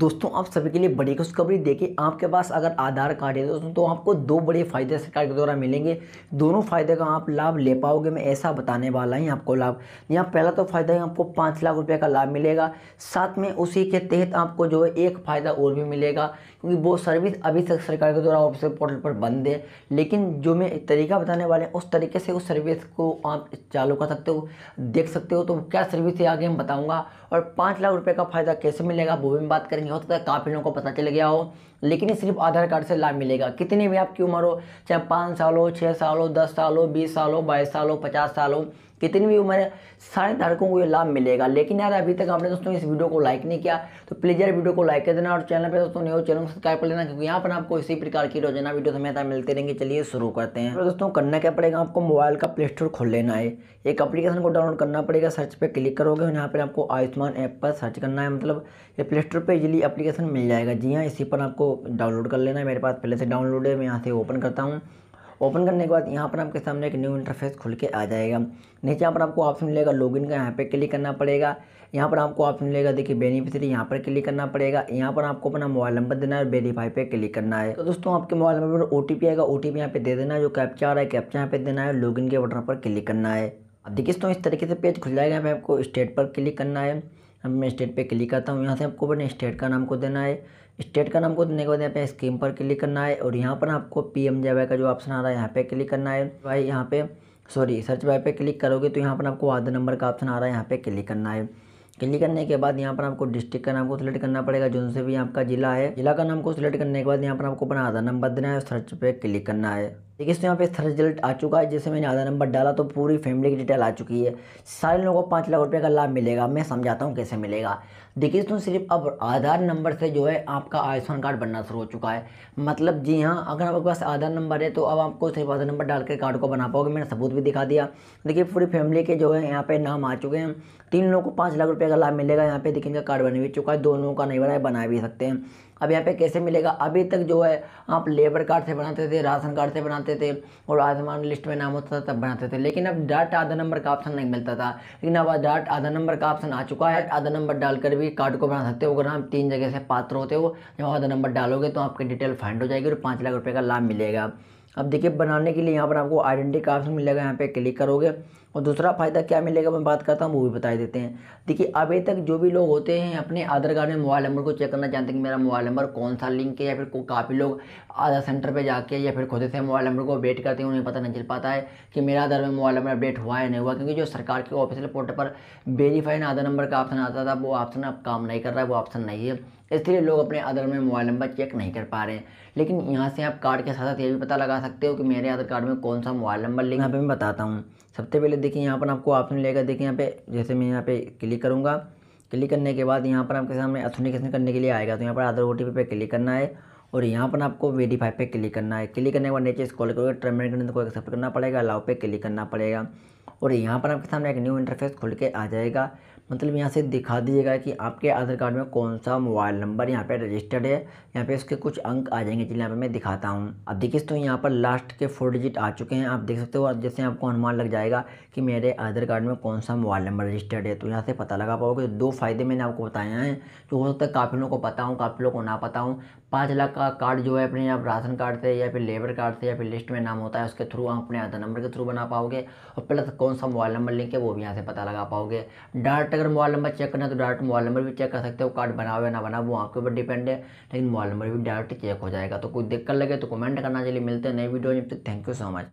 दोस्तों आप सभी के लिए बड़ी खुशखबरी देखिए आपके पास अगर आधार कार्ड है दोस्तों तो आपको दो बड़े फायदे सरकार के द्वारा मिलेंगे दोनों फायदे का आप लाभ ले पाओगे मैं ऐसा बताने वाला हूँ आपको लाभ यहाँ पहला तो फायदा है आपको पाँच लाख रुपये का लाभ मिलेगा साथ में उसी के तहत आपको जो है एक फ़ायदा और भी मिलेगा क्योंकि वो सर्विस अभी तक सरकार के द्वारा ऑफिस पोर्टल पर बंद है लेकिन जो मैं तरीका बताने वाले हैं उस तरीके से उस सर्विस को आप चालू कर सकते हो देख सकते हो तो क्या सर्विस है आगे हम बताऊँगा और पाँच लाख रुपये का फ़ायदा कैसे मिलेगा वो भी हम बात करेंगे हो सकता तो है काफ़ी लोगों को पता चल गया हो लेकिन ये सिर्फ आधार कार्ड से लाभ मिलेगा कितनी भी आपकी उम्र हो चाहे पाँच साल हो छः साल हो दस साल हो बीस साल हो बाईस साल हो पचास साल हो कितनी भी उम्र है सारे धारकों को ये लाभ मिलेगा लेकिन यार अभी तक आपने दोस्तों इस वीडियो को लाइक नहीं किया तो प्लीज़ यार वीडियो को लाइक कर देना और चैनल पे दोस्तों न्यू चैनल को सब्सक्राइब कर लेना क्योंकि यहाँ पर आपको इसी प्रकार की रोजाना वीडियो हमेशा मिलते रहेंगे चलिए शुरू करते हैं तो दोस्तों करना क्या पड़ेगा आपको मोबाइल का प्ले स्टोर खोल लेना है एक अपलीकेशन को डाउनलोड करना पड़ेगा सर्च पर क्लिक करोगे और यहाँ पर आपको आयुष्मान ऐप पर सर्च करना है मतलब ये प्ले स्टोर पर इजिली अपलीकेशन मिल जाएगा जी हाँ इसी पर आपको डाउनलोड कर लेना है मेरे पास पहले से डाउनलोड है मैं यहाँ से ओपन करता हूँ ओपन करने के बाद यहाँ पर आपके सामने एक न्यू इंटरफेस खुल के आ जाएगा नीचे यहाँ पर आपको ऑप्शन मिलेगा लॉगिन का यहाँ पे क्लिक करना पड़ेगा यहाँ पर आपको ऑप्शन मिलेगा देखिए बेनिफिशरी यहाँ पर क्लिक करना पड़ेगा यहाँ पर आपको अपना मोबाइल नंबर देना है और वेरीफाई पर क्लिक करना है तो दोस्तों आपके मोबाइल नंबर पर ओ आएगा ओ टी यहाँ पे दे देना है जो कैप्चा आ रहा है कैप्चा यहाँ पे देना है लॉगिन के बटन पर क्लिक करना है अब देखिए दोस्तों इस तरीके से पेज खुल जाएगा यहाँ आपको स्टेट पर क्लिक करना है अब मैं स्टेट पे क्लिक करता हूँ यहाँ से आपको अपने स्टेट का नाम को देना है स्टेट का नाम को देने के बाद यहाँ पे स्कीम पर क्लिक करना है और यहाँ पर आपको पी एम का जो ऑप्शन आ रहा है यहाँ पे क्लिक करना है भाई यहाँ पे सॉरी सर्च बाय पे क्लिक करोगे तो यहाँ पर आपको आधा नंबर का ऑप्शन आ रहा है यहाँ पे क्लिक करना है क्लिक करने के बाद यहाँ पर आपको डिस्ट्रिक्ट का नाम को सिलेक्ट करना पड़ेगा जो से भी आपका जिला है जिला का नाम को सिलेक्ट करने के बाद यहाँ पर आपको अपना आधा नंबर देना है सर्च पर क्लिक करना है ठीक है इसमें यहाँ पे इसका रिजल्ट आ चुका है जैसे मैंने आधा नंबर डाला तो पूरी फैमिली की डिटेल आ चुकी है सारे लोगों को पाँच लाख रुपये का लाभ मिलेगा मैं समझाता हूँ कैसे मिलेगा देखिए दोस्तों सिर्फ अब आधार नंबर से जो है आपका आयुष्मान कार्ड बनना शुरू हो चुका है मतलब जी हाँ अगर आपके पास आधार नंबर है तो अब आपको सिर्फ आधार नंबर डाल के कार्ड को बना पाओगे मैंने सबूत भी दिखा दिया देखिए पूरी फैमिली के जो है यहाँ पे नाम आ चुके हैं तीन लोगों को पाँच लाख रुपये का लाभ मिलेगा यहाँ पे देखिए इनका कार्ड बन भी चुका है दो लोगों का नहीं बनाए बना भी सकते हैं अब यहाँ पे कैसे मिलेगा अभी तक जो है आप लेबर कार्ड से बनाते थे राशन कार्ड से बनाते थे और आसमान लिस्ट में नाम होता था तब बनाते थे लेकिन अब डाट आधा नंबर का ऑप्शन नहीं मिलता था लेकिन अब डाट आधा नंबर का ऑप्शन आ चुका है आधा नंबर डालकर भी कार्ड को बना सकते हो अगर आप तीन जगह से पात्र होते हो जब आधा नंबर डालोगे तो आपकी डिटेल फाइंड हो जाएगी और पाँच लाख रुपये का लाभ मिलेगा अब देखिए बनाने के लिए यहाँ पर आपको आइडेंटिटी कार्ड मिलेगा यहाँ पे क्लिक करोगे और दूसरा फ़ायदा क्या मिलेगा मैं बात करता हूँ वो भी बता देते हैं देखिए अभी तक जो भी लोग होते हैं अपने आधार कार्ड में मोबाइल नंबर को चेक करना चाहते हैं कि मेरा मोबाइल नंबर कौन सा लिंक है या फिर काफ़ी लोग आधार सेंटर पर जाके या फिर खुद से मोबाइल नंबर को अपडेट करते हैं उन्हें पता नहीं चल पाता है कि मेरा आधार में मोबाइल नंबर अपडेट हुआ है नहीं हुआ क्योंकि जो सरकार के ऑफिशियल पोर्टल पर वेरीफाइड आधार नंबर का ऑप्शन आता था वो ऑप्शन अब काम नहीं कर रहा है वो ऑप्शन नहीं है इसलिए लोग अपने आधार में मोबाइल नंबर चेक नहीं कर पा रहे हैं लेकिन यहाँ से आप कार्ड के साथ साथ ये भी पता लगा सकते हो कि मेरे आधार कार्ड में कौन सा मोबाइल नंबर लिंक यहाँ पे मैं बताता हूँ सबसे पहले देखिए यहाँ पर आपको ऑप्शन लेगा देखिए यहाँ पे जैसे मैं यहाँ पे क्लिक करूँगा क्लिक करने के बाद यहाँ पर आपके सामने अथोनिकेशन करने के लिए आएगा तो यहाँ पर आधार ओ टी पे क्लिक करना है और यहाँ पर आपको वेरीफाई पे क्लिक करना है क्लिक करने के बाद नीचे स्कॉल करोगे टर्मिनेट को एक्सेप्ट करना पड़ेगा अलाउ पे क्लिक करना पड़ेगा और यहाँ पर आपके सामने एक न्यू इंटरफेस खुल के आ जाएगा मतलब यहाँ से दिखा दीजिएगा कि आपके आधार कार्ड में कौन सा मोबाइल नंबर यहाँ पे रजिस्टर्ड है यहाँ पे उसके कुछ अंक आ जाएंगे जिन्हें यहाँ पर मैं दिखाता हूँ अब देखिए तो यहाँ पर लास्ट के फोर डिजिट आ चुके हैं आप देख सकते हो जैसे आपको अनुमान लग जाएगा कि मेरे आधार कार्ड में कौन सा मोबाइल नंबर रजिस्टर्ड है तो यहाँ से पता लगा पाओगे दो फायदे मैंने आपको बताए हैं जो हो सकता है काफ़ी लोगों को पता हूँ काफ़ी लोगों को ना पता हूँ पाँच लाख का कार्ड जो है अपने आप राशन कार्ड से या फिर लेबर कार्ड से या फिर लिस्ट में नाम होता है उसके थ्रू आप अपने आधार नंबर के थ्रू बना पाओगे और प्लस कौन सा मोबाइल नंबर लिंक है वो भी यहाँ से पता लगा पाओगे डाट अगर मोबाइल नंबर चेक करना है तो डायरेक्ट मोबाइल नंबर भी चेक कर सकते हो कार्ड बना हुआ ना बना वो आपके ऊपर डिपेंड है लेकिन मोबाइल नंबर भी डायरेक्ट चेक हो जाएगा तो कोई दिक्कत लगे तो कमेंट करना चलिए मिलते हैं नई वीडियो में थैंक यू सो मच